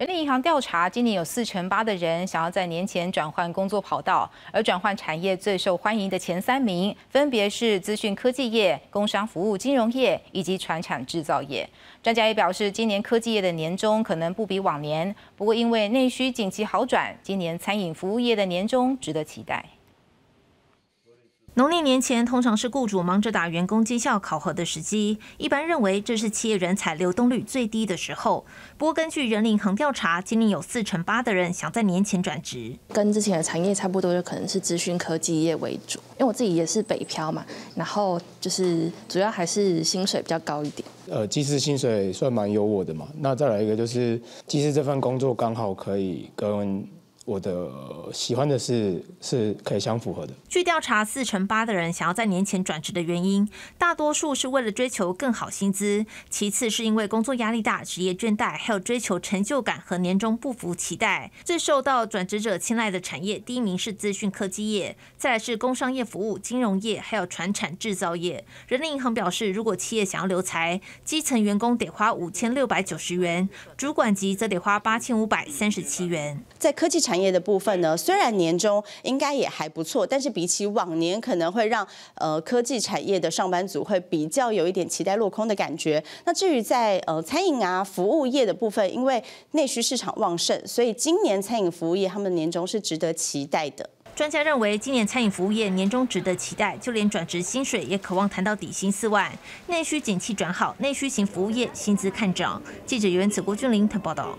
人力银行调查，今年有四成八的人想要在年前转换工作跑道，而转换产业最受欢迎的前三名分别是资讯科技业、工商服务、金融业以及船产制造业。专家也表示，今年科技业的年终可能不比往年，不过因为内需近期好转，今年餐饮服务业的年终值得期待。农历年前通常是雇主忙着打员工绩效考核的时机，一般认为这是企业人才流动率最低的时候。不过，根据人领行调查，今年有四成八的人想在年前转职，跟之前的产业差不多，就可能是资讯科技业为主。因为我自己也是北漂嘛，然后就是主要还是薪水比较高一点。呃，技师薪水算蛮优渥的嘛。那再来一个就是机师这份工作刚好可以跟我的喜欢的是是可以相符合的。据调查，四成八的人想要在年前转职的原因，大多数是为了追求更好薪资，其次是因为工作压力大、职业倦怠，还有追求成就感和年终不服期待。最受到转职者青睐的产业，第一名是资讯科技业，再来是工商业服务、金融业，还有船产制造业。人力银行表示，如果企业想要留才，基层员工得花五千六百九十元，主管级则得花八千五百三十七元。在科技产业的部分呢，虽然年终应该也还不错，但是比起往年，可能会让呃科技产业的上班族会比较有一点期待落空的感觉。那至于在呃餐饮啊服务业的部分，因为内需市场旺盛，所以今年餐饮服务业他们年终是值得期待的。专家认为，今年餐饮服务业年终值得期待，就连转职薪水也渴望谈到底薪四万。内需景气转好，内需型服务业薪资看涨。记者袁子郭俊林特报道。